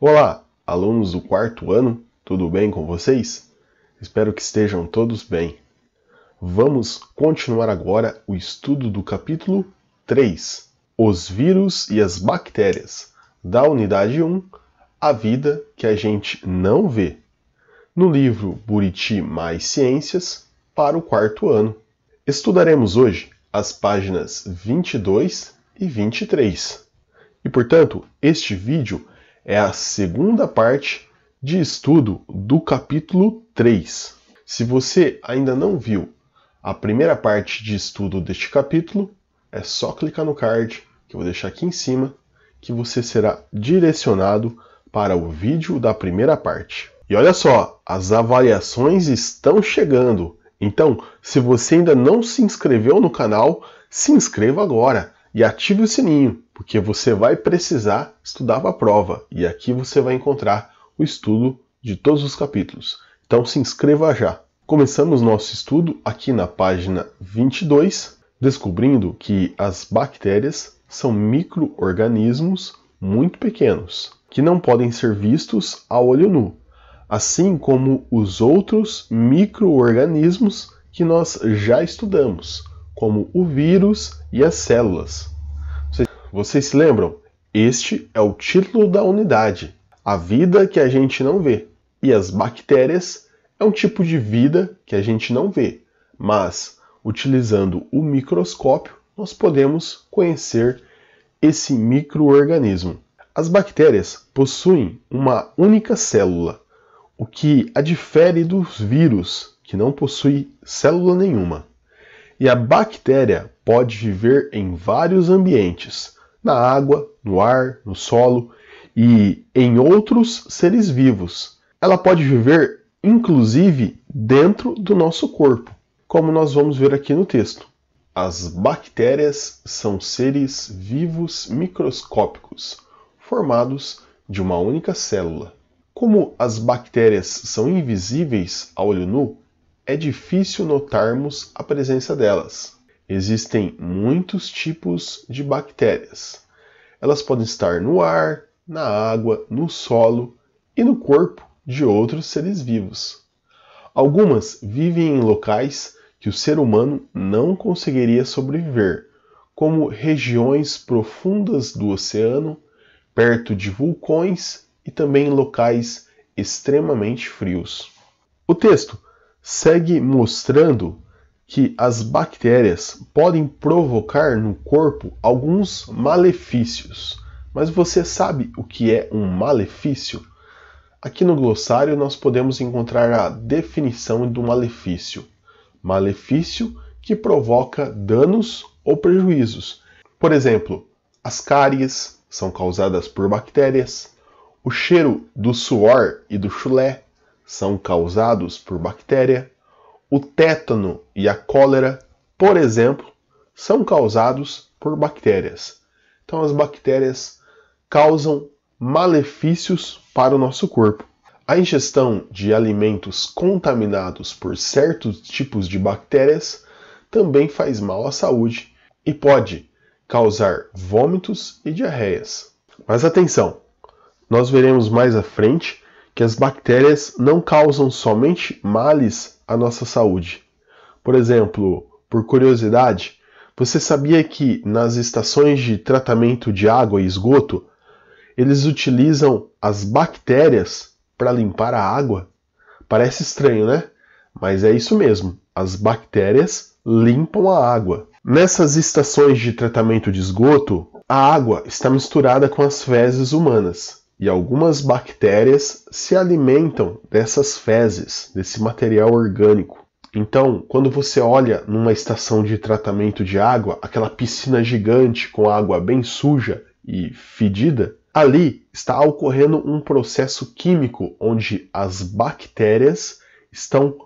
Olá, alunos do quarto ano, tudo bem com vocês? Espero que estejam todos bem. Vamos continuar agora o estudo do capítulo 3: Os vírus e as bactérias, da unidade 1, a vida que a gente não vê, no livro Buriti Mais Ciências, para o quarto ano. Estudaremos hoje as páginas 22 e 23. E portanto, este vídeo é a segunda parte de estudo do capítulo 3. Se você ainda não viu a primeira parte de estudo deste capítulo, é só clicar no card que eu vou deixar aqui em cima que você será direcionado para o vídeo da primeira parte. E olha só, as avaliações estão chegando. Então, se você ainda não se inscreveu no canal, se inscreva agora e ative o sininho, porque você vai precisar estudar para a prova e aqui você vai encontrar o estudo de todos os capítulos. Então se inscreva já. Começamos nosso estudo aqui na página 22, descobrindo que as bactérias são microorganismos muito pequenos, que não podem ser vistos a olho nu, assim como os outros microorganismos que nós já estudamos, como o vírus e as células. Vocês se lembram? Este é o título da unidade, a vida que a gente não vê. E as bactérias é um tipo de vida que a gente não vê, mas utilizando o microscópio nós podemos conhecer esse microorganismo. As bactérias possuem uma única célula, o que a difere dos vírus, que não possui célula nenhuma. E a bactéria pode viver em vários ambientes na água, no ar, no solo e em outros seres vivos. Ela pode viver, inclusive, dentro do nosso corpo, como nós vamos ver aqui no texto. As bactérias são seres vivos microscópicos, formados de uma única célula. Como as bactérias são invisíveis a olho nu, é difícil notarmos a presença delas. Existem muitos tipos de bactérias. Elas podem estar no ar, na água, no solo e no corpo de outros seres vivos. Algumas vivem em locais que o ser humano não conseguiria sobreviver, como regiões profundas do oceano, perto de vulcões e também em locais extremamente frios. O texto segue mostrando que as bactérias podem provocar no corpo alguns malefícios. Mas você sabe o que é um malefício? Aqui no glossário nós podemos encontrar a definição do malefício. Malefício que provoca danos ou prejuízos. Por exemplo, as cáries são causadas por bactérias, o cheiro do suor e do chulé são causados por bactéria, o tétano e a cólera, por exemplo, são causados por bactérias. Então, as bactérias causam malefícios para o nosso corpo. A ingestão de alimentos contaminados por certos tipos de bactérias também faz mal à saúde e pode causar vômitos e diarreias. Mas atenção, nós veremos mais à frente que as bactérias não causam somente males a nossa saúde. Por exemplo, por curiosidade, você sabia que nas estações de tratamento de água e esgoto, eles utilizam as bactérias para limpar a água? Parece estranho, né? Mas é isso mesmo. As bactérias limpam a água. Nessas estações de tratamento de esgoto, a água está misturada com as fezes humanas. E algumas bactérias se alimentam dessas fezes, desse material orgânico. Então, quando você olha numa estação de tratamento de água, aquela piscina gigante com água bem suja e fedida, ali está ocorrendo um processo químico onde as bactérias estão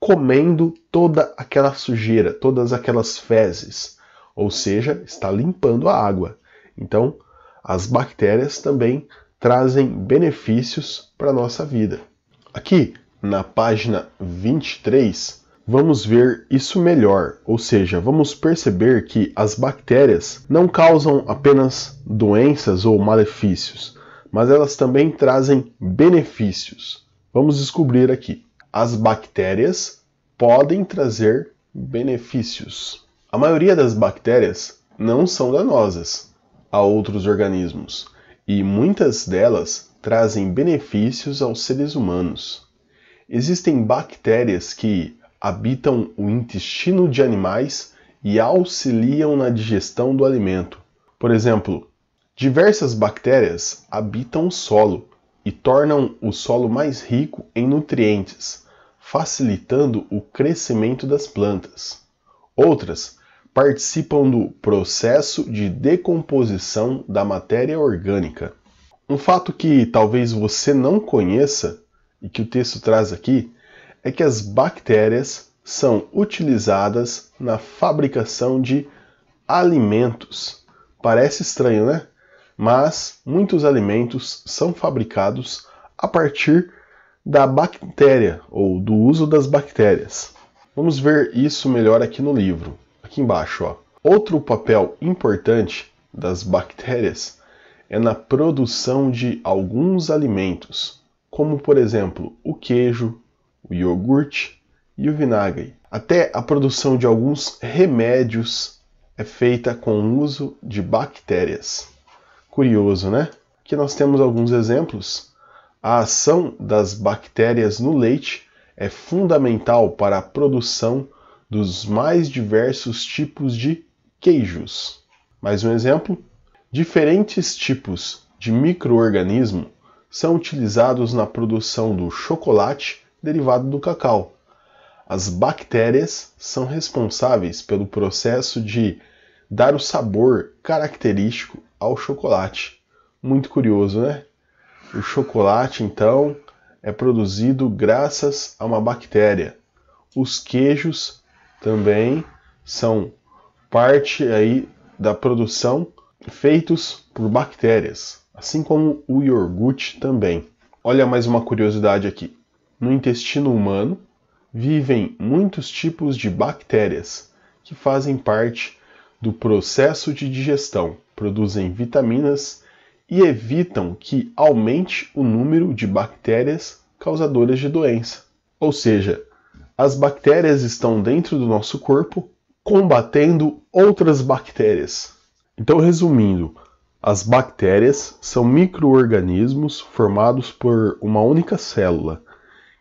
comendo toda aquela sujeira, todas aquelas fezes, ou seja, está limpando a água. Então, as bactérias também trazem benefícios para a nossa vida. Aqui, na página 23, vamos ver isso melhor, ou seja, vamos perceber que as bactérias não causam apenas doenças ou malefícios, mas elas também trazem benefícios. Vamos descobrir aqui. As bactérias podem trazer benefícios. A maioria das bactérias não são danosas a outros organismos e muitas delas trazem benefícios aos seres humanos. Existem bactérias que habitam o intestino de animais e auxiliam na digestão do alimento. Por exemplo, diversas bactérias habitam o solo e tornam o solo mais rico em nutrientes, facilitando o crescimento das plantas. Outras participam do processo de decomposição da matéria orgânica. Um fato que talvez você não conheça e que o texto traz aqui é que as bactérias são utilizadas na fabricação de alimentos. Parece estranho, né? Mas muitos alimentos são fabricados a partir da bactéria ou do uso das bactérias. Vamos ver isso melhor aqui no livro aqui embaixo. Ó. Outro papel importante das bactérias é na produção de alguns alimentos, como por exemplo o queijo, o iogurte e o vinagre. Até a produção de alguns remédios é feita com o uso de bactérias. Curioso, né? Que nós temos alguns exemplos. A ação das bactérias no leite é fundamental para a produção dos mais diversos tipos de queijos. Mais um exemplo: diferentes tipos de microorganismo são utilizados na produção do chocolate derivado do cacau. As bactérias são responsáveis pelo processo de dar o sabor característico ao chocolate. Muito curioso, né? O chocolate, então, é produzido graças a uma bactéria. Os queijos também são parte aí da produção feitos por bactérias, assim como o iogurte também. Olha mais uma curiosidade aqui. No intestino humano vivem muitos tipos de bactérias que fazem parte do processo de digestão, produzem vitaminas e evitam que aumente o número de bactérias causadoras de doença. Ou seja, as bactérias estão dentro do nosso corpo combatendo outras bactérias. Então, resumindo, as bactérias são microorganismos formados por uma única célula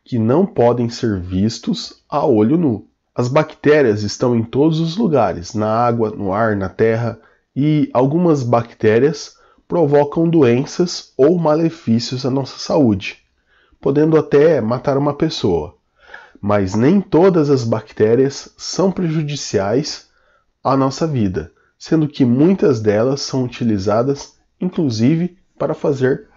que não podem ser vistos a olho nu. As bactérias estão em todos os lugares, na água, no ar, na terra, e algumas bactérias provocam doenças ou malefícios à nossa saúde, podendo até matar uma pessoa mas nem todas as bactérias são prejudiciais à nossa vida, sendo que muitas delas são utilizadas inclusive para fazer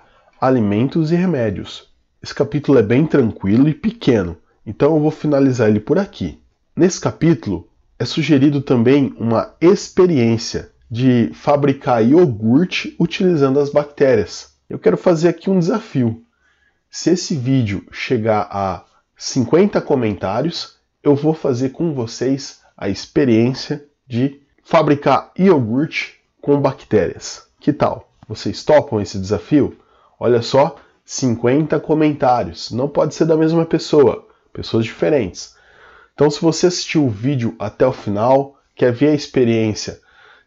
alimentos e remédios. Esse capítulo é bem tranquilo e pequeno, então eu vou finalizar ele por aqui. Nesse capítulo é sugerido também uma experiência de fabricar iogurte utilizando as bactérias. Eu quero fazer aqui um desafio. Se esse vídeo chegar a 50 comentários, eu vou fazer com vocês a experiência de fabricar iogurte com bactérias. Que tal? Vocês topam esse desafio? Olha só, 50 comentários. Não pode ser da mesma pessoa, pessoas diferentes. Então, se você assistiu o vídeo até o final, quer ver a experiência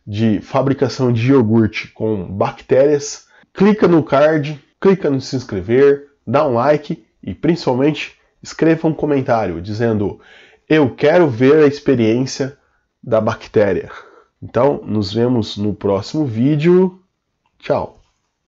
de fabricação de iogurte com bactérias, clica no card, clica no se inscrever, dá um like e principalmente escreva um comentário dizendo: Eu quero ver a experiência da bactéria. Então, nos vemos no próximo vídeo. Tchau!